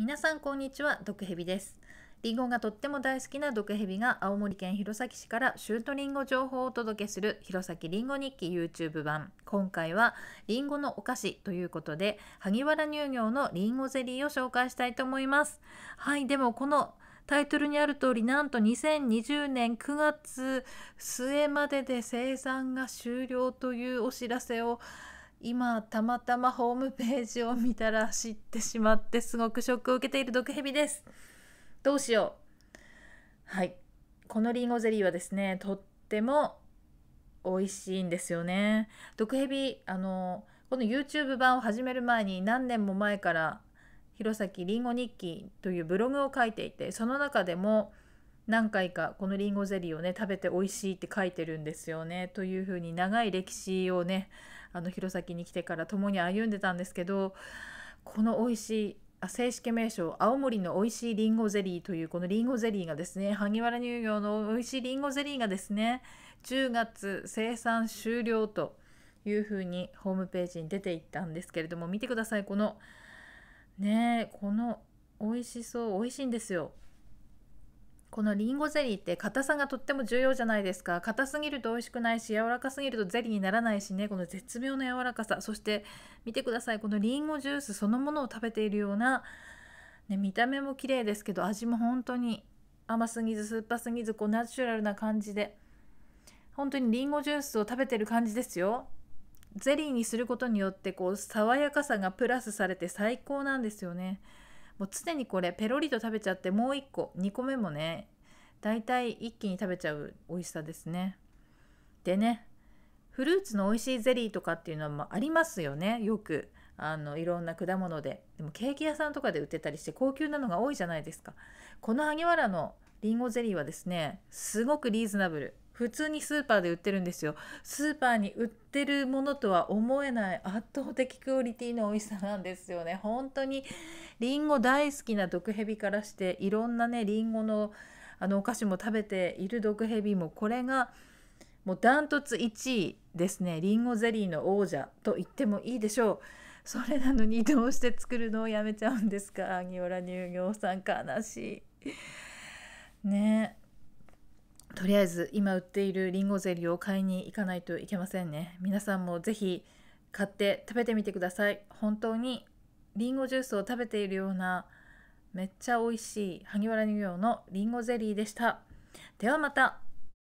皆さんこんにちは毒蛇ですリンゴがとっても大好きな毒蛇が青森県弘前市からシュートリンゴ情報をお届けする弘前リンゴ日記 YouTube 版今回はリンゴのお菓子ということで萩原乳業のリンゴゼリーを紹介したいと思いますはいでもこのタイトルにある通りなんと2020年9月末までで生産が終了というお知らせを今たまたまホームページを見たら知ってしまってすごくショックを受けている毒蛇ですどうしようはいこのりんごゼリーはですねとっても美味しいんですよね毒蛇あのこの YouTube 版を始める前に何年も前から弘前りんご日記というブログを書いていてその中でも「何回かこのりんごゼリーをね食べて美味しいって書いてるんですよねというふうにい歴史をねあの弘前に来てから共に歩んでたんですけどこの美味しいあ正式名称青森の美味しいりんごゼリーというこのりんごゼリーがですね萩原乳業の美味しいりんごゼリーがですね10月生産終了というふうにホームページに出ていったんですけれども見てくださいこのねこの美味しそう美味しいんですよ。このりんごゼリーって硬さがとっても重要じゃないですか硬すぎると美味しくないし柔らかすぎるとゼリーにならないしねこの絶妙な柔らかさそして見てくださいこのりんごジュースそのものを食べているような、ね、見た目も綺麗ですけど味も本当に甘すぎず酸っぱすぎずこうナチュラルな感じで本当にりんごジュースを食べてる感じですよゼリーにすることによってこう爽やかさがプラスされて最高なんですよね。もう常にこれペロリと食べちゃってもう1個2個目もねだいたい一気に食べちゃう美味しさですね。でねフルーツの美味しいゼリーとかっていうのはありますよねよくあのいろんな果物ででもケーキ屋さんとかで売ってたりして高級なのが多いじゃないですかこの萩原のりんごゼリーはですねすごくリーズナブル普通にスーパーで売ってるんですよスーパーに売ってるものとは思えない圧倒的クオリティの美味しさなんですよね本当にりんご大好きな毒蛇からしていろんなねりんごのあのお菓子も食べている毒蛇もこれがもうダントツ1位ですねりんごゼリーの王者と言ってもいいでしょうそれなのにどうして作るのをやめちゃうんですか萩原乳業さん悲しいねとりあえず今売っているりんごゼリーを買いに行かないといけませんね皆さんも是非買って食べてみてください本当にりんごジュースを食べているようなめっちゃ美味しい萩原乳業のりんごゼリーでした。ではまた。